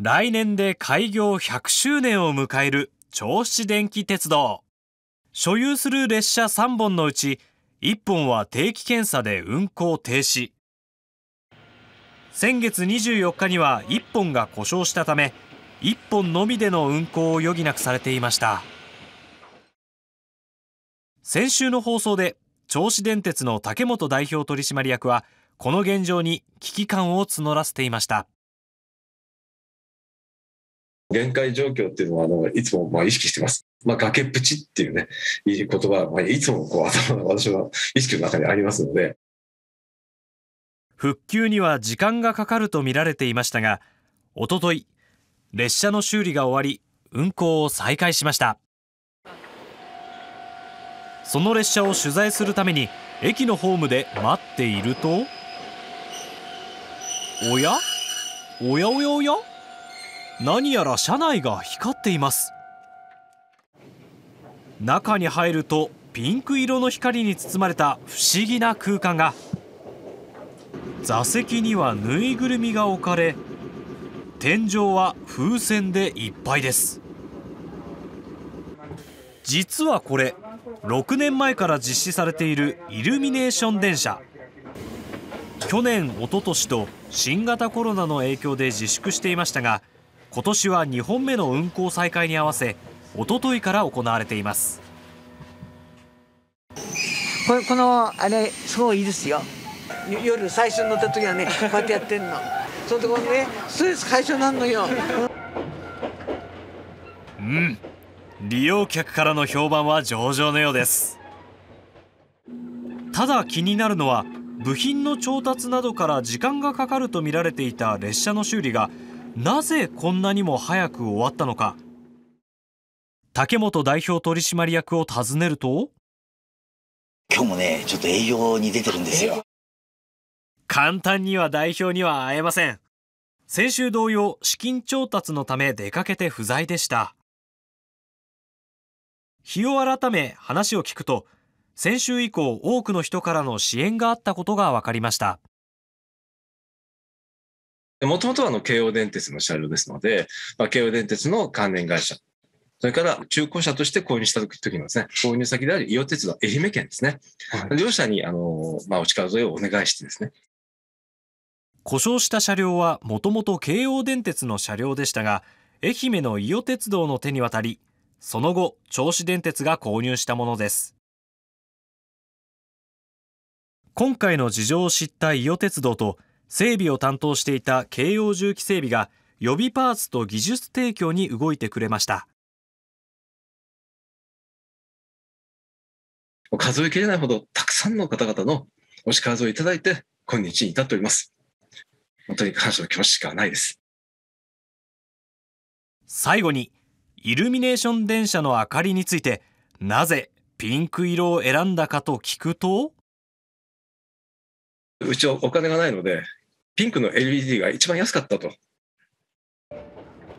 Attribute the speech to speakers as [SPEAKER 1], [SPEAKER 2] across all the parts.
[SPEAKER 1] 来年で開業100周年を迎える銚子電気鉄道所有する列車3本のうち1本は定期検査で運行停止先月24日には1本が故障したため1本のみでの運行を余儀なくされていました先週の放送で銚子電鉄の竹本代表取締役はこの現状に危機感を募らせていました限界状況っていうのは、あの、いつもまあ意識してます。まあ、崖っぷちっていうね、いい言葉、まあ、いつもこう 頭の、私の意識の中にあ
[SPEAKER 2] りますので。
[SPEAKER 1] 復旧には時間がかかると見られていましたが、おととい、列車の修理が終わり、運行を再開しました。その列車を取材するために、駅のホームで待っていると、おやおやおやおや何やら車内が光っています中に入るとピンク色の光に包まれた不思議な空間が座席にはぬいぐるみが置かれ天井は風船でいっぱいです実はこれ6年前から実施されているイルミネーション電車去年おととしと新型コロナの影響で自粛していましたが今年は2本目の運行再開に合わせ一昨日から行われていますこれこのあれすごいいいですよ夜最初乗った時はねこうやってやってんの そのところねストレス解消なんのようん利用客からの評判は上々のようですただ気になるのは部品の調達などから時間がかかると見られていた列車の修理がなぜこんなにも早く終わったのか竹本代表取締役を訪ねると今日もねちょっと営業に出てるんですよ簡単には代表には会えません先週同様資金調達のため出かけて不在でした日を改め話を聞くと先週以降多くの人からの支援があったことが分かりましたもともとはあの京王電鉄の車両ですので、まあ、京王電鉄の関連会社、それから中古車として購入した時のですね、購入先である伊予鉄道愛媛県ですね、はい、両社にあの、まあ、お力添えをお願いしてですね。故障した車両はもともと京王電鉄の車両でしたが、愛媛の伊予鉄道の手に渡り、その後、銚子電鉄が購入したものです。今回の事情を知った伊予鉄道と整備を担当していた京葉重機整備が予備パーツと技術提供に動いてくれました数え切れないほどたくさんの方々のお力添えいただいて今日に至っております本当に感謝の気持ちしかないです最後にイルミネーション電車の明かりについてなぜピンク色を選んだかと聞くとうちお金がないのでピンクの LED が一番安かったと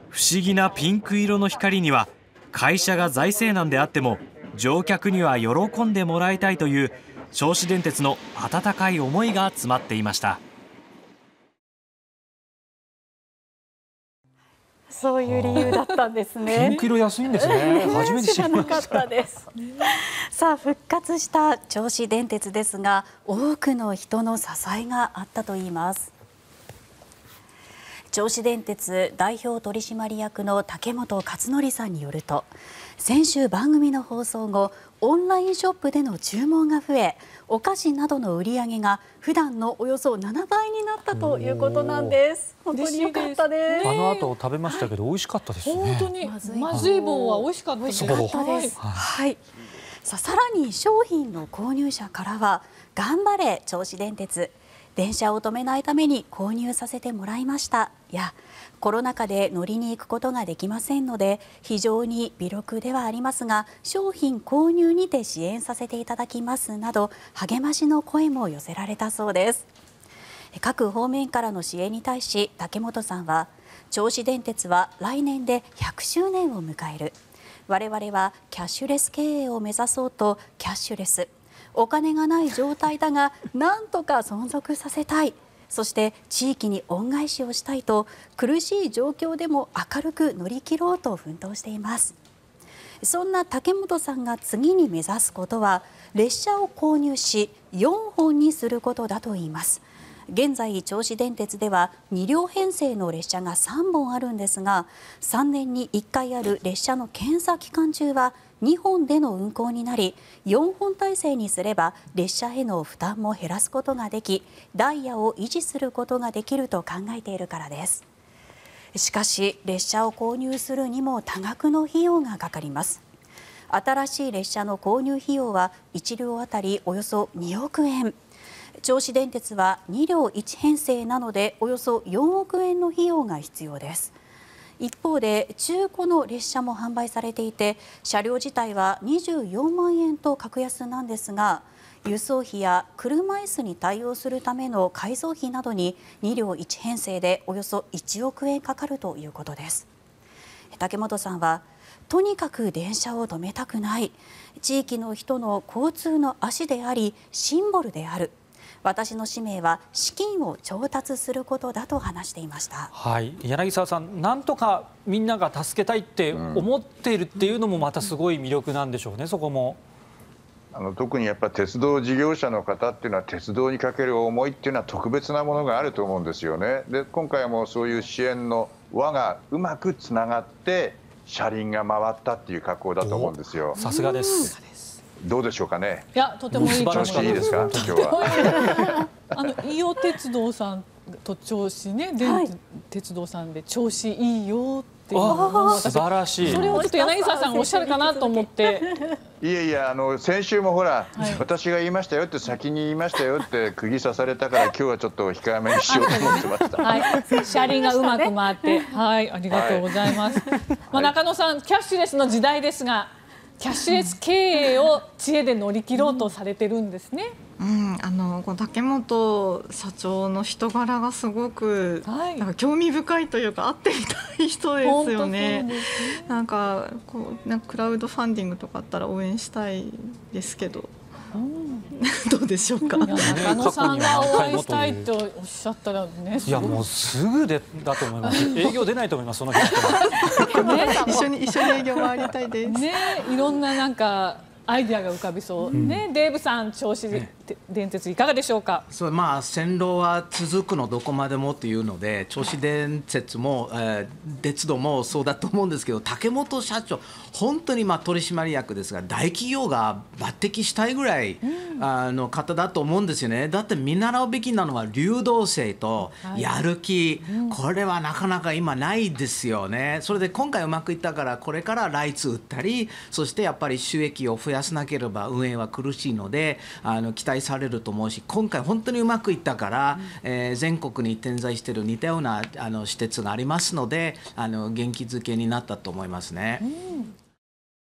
[SPEAKER 1] 不思議なピンク色の光には会社が財政難であっても乗客には喜んでもらいたいという銚子電鉄の温かい思いが詰まっていました
[SPEAKER 2] そういう理由だったんですね。ピンク色安いんですね。初めて知らなかったです。さあ復活した銚子電鉄ですが、多くの人の支えがあったといいます。銚子電鉄代表取締役の竹本勝則さんによると先週、番組の放送後オンラインショップでの注文が増えお菓子などの売り上げが普段のおよそ7倍になったということなんです。本当に良かったです。あの
[SPEAKER 1] 後食べましたけど、美味しかったです、ね、本
[SPEAKER 2] 当にまずい棒は美味しかったです。はい。さあさらに商品の購入者からは頑張れ銚子電鉄電車を止めないために購入させてもらいましたやコロナ禍で乗りに行くことができませんので非常に微力ではありますが商品購入にて支援させていただきますなど励ましの声も寄せられたそうです各方面からの支援に対し竹本さんは銚子電鉄は来年で100周年を迎える我々はキャッシュレス経営を目指そうとキャッシュレスお金がない状態だがなんとか存続させたいそして地域に恩返しをしたいと苦しい状況でも明るく乗り切ろうと奮闘しています。そんな竹本さんが次に目指すことは列車を購入し4本にすることだといいます。現在、銚子電鉄では2両編成の列車が3本あるんですが3年に1回ある列車の検査期間中は2本での運行になり4本体制にすれば列車への負担も減らすことができダイヤを維持することができると考えているからです。しかし、列車を購入するにも多額の費用がかかります新しい列車の購入費用は1両当たりおよそ2億円銚子電鉄は2両1編成なのでおよそ4億円の費用が必要です一方で中古の列車も販売されていて車両自体は24万円と格安なんですが輸送費や車椅子に対応するための改造費などに2両1編成でおよそ1億円かかるということです。竹本さんはとにかく電車を止めたくない地域の人の交通の足でありシンボルである私の使命は資金を調達することだと話していました、は
[SPEAKER 1] い、柳澤さん、なんとかみんなが助けたいって思っているっていうのもまたすごい魅力なんでしょうね、そこも。
[SPEAKER 2] あの特にやっぱ鉄道事業者の方っていうのは鉄道にかける思いっていうのは特別なものがあると思うんですよね。で今回もそういう支援の輪がうまくつながって車輪が回ったっていう格好だと思うんですよ。さすがです。どうでしょうかね。いや、とてもいい調子いいですか。今日は。あの伊予鉄道さんと調子ね、電鉄道さんで調子いいよって。ていう素晴らしいそれをちょっと柳澤さんおっしゃるかなと思っていやいやあの先週もほら、はい、私が言いましたよって先に言いましたよって釘刺されたから 今日はちょっと控えめにしようと思ってました、はい、車輪がうまく回ってはいありがとうございます、はい、まあ、中野さんキャッシュレスの時代ですがキャッシュレス経営を知恵で乗り切ろうとされてるんですね。うんうん、あの竹本社長の人柄がすごく、はい、なんか興味深いというか会ってみたい人ですよね。なんかこうなんかクラウドファンディングとかあったら応援したいですけど。どうでしょうか。中野さんが応援したいとおっしゃったらね。いやもう
[SPEAKER 1] すぐでだと思います。営業出ないと思いますその日。ね、
[SPEAKER 2] 一緒に一緒に営業回りたいです。ね、いろんななんかアイディアが浮かびそう。ね、デーブさん調子電鉄い
[SPEAKER 1] かがでしょうかそう、まあ、線路は続くのどこまでもというので銚子電鉄も、えー、鉄道もそうだと思うんですけど竹本社長本当に、まあ、取締役ですが大企業が抜擢したいぐらい、あの方だと思うんですよねだって見習うべきなのは流動性とやる気、はいうん、これはなかなか今ないですよねそれで今回うまくいったからこれからライツ売ったりそしてやっぱり収益を増やさなければ運営は苦しいのであの期待されると思うし今回、本当にうまくいったから、全国に点在している似たような施設がありますので元気づけになったと思いますね。